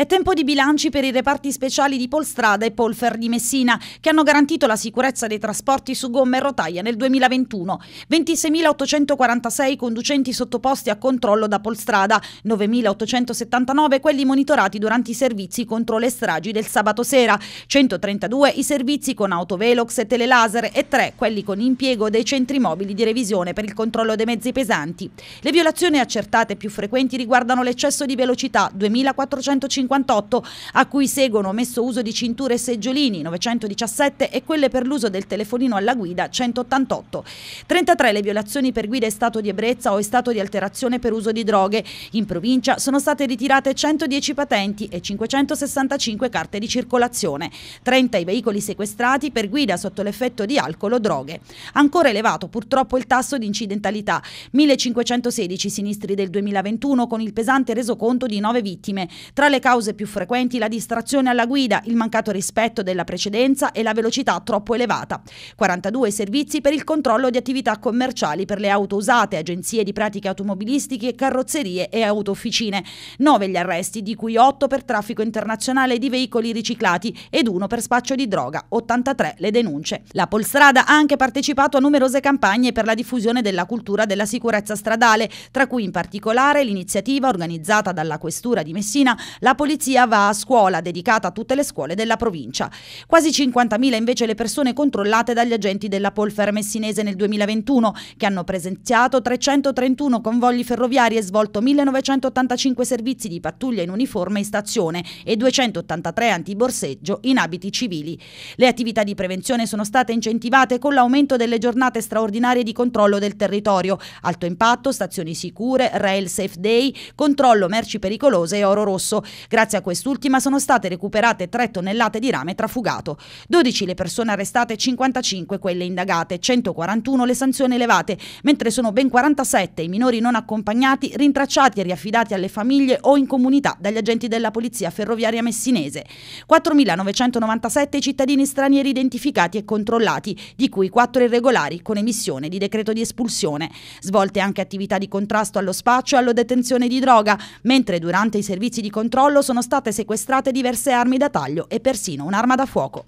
È tempo di bilanci per i reparti speciali di Polstrada e Polfer di Messina, che hanno garantito la sicurezza dei trasporti su gomma e rotaia nel 2021. 26.846 conducenti sottoposti a controllo da Polstrada, 9.879 quelli monitorati durante i servizi contro le stragi del sabato sera, 132 i servizi con autovelox e telelaser e 3 quelli con impiego dei centri mobili di revisione per il controllo dei mezzi pesanti. Le violazioni accertate più frequenti riguardano l'eccesso di velocità, 2.450 958 a cui seguono messo uso di cinture e seggiolini 917 e quelle per l'uso del telefonino alla guida 188. 33 le violazioni per guida in stato di ebbrezza o in stato di alterazione per uso di droghe. In provincia sono state ritirate 110 patenti e 565 carte di circolazione. 30 i veicoli sequestrati per guida sotto l'effetto di alcol o droghe. Ancora elevato purtroppo il tasso di incidentalità, 1516 sinistri del 2021 con il pesante resoconto di 9 vittime. Tra le cause cause più frequenti la distrazione alla guida, il mancato rispetto della precedenza e la velocità troppo elevata. 42 servizi per il controllo di attività commerciali per le auto usate, agenzie di pratiche automobilistiche, carrozzerie e autofficine. 9 gli arresti, di cui 8 per traffico internazionale di veicoli riciclati ed 1 per spaccio di droga, 83 le denunce. La Polstrada ha anche partecipato a numerose campagne per la diffusione della cultura della sicurezza stradale, tra cui in particolare l'iniziativa organizzata dalla Questura di Messina, la Polizia polizia va a scuola, dedicata a tutte le scuole della provincia. Quasi 50.000 invece le persone controllate dagli agenti della Polfer messinese nel 2021, che hanno presenziato 331 convogli ferroviari e svolto 1985 servizi di pattuglia in uniforme in stazione e 283 antiborseggio in abiti civili. Le attività di prevenzione sono state incentivate con l'aumento delle giornate straordinarie di controllo del territorio, alto impatto, stazioni sicure, rail safe day, controllo merci pericolose e oro rosso. Grazie a quest'ultima sono state recuperate 3 tonnellate di rame trafugato, 12 le persone arrestate, 55 quelle indagate, 141 le sanzioni elevate, mentre sono ben 47 i minori non accompagnati rintracciati e riaffidati alle famiglie o in comunità dagli agenti della polizia ferroviaria messinese. 4.997 i cittadini stranieri identificati e controllati, di cui 4 irregolari con emissione di decreto di espulsione. Svolte anche attività di contrasto allo spaccio e alla detenzione di droga, mentre durante i servizi di controllo sono state sequestrate diverse armi da taglio e persino un'arma da fuoco.